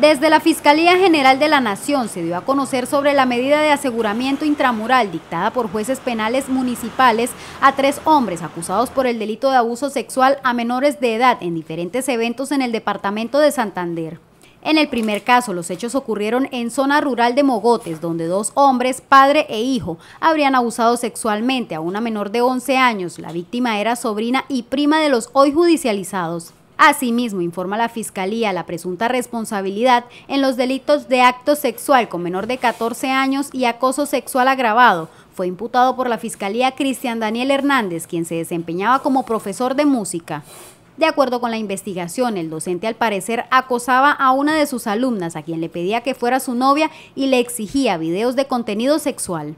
Desde la Fiscalía General de la Nación se dio a conocer sobre la medida de aseguramiento intramural dictada por jueces penales municipales a tres hombres acusados por el delito de abuso sexual a menores de edad en diferentes eventos en el departamento de Santander. En el primer caso, los hechos ocurrieron en zona rural de Mogotes, donde dos hombres, padre e hijo, habrían abusado sexualmente a una menor de 11 años. La víctima era sobrina y prima de los hoy judicializados. Asimismo, informa la Fiscalía la presunta responsabilidad en los delitos de acto sexual con menor de 14 años y acoso sexual agravado. Fue imputado por la Fiscalía Cristian Daniel Hernández, quien se desempeñaba como profesor de música. De acuerdo con la investigación, el docente al parecer acosaba a una de sus alumnas, a quien le pedía que fuera su novia y le exigía videos de contenido sexual.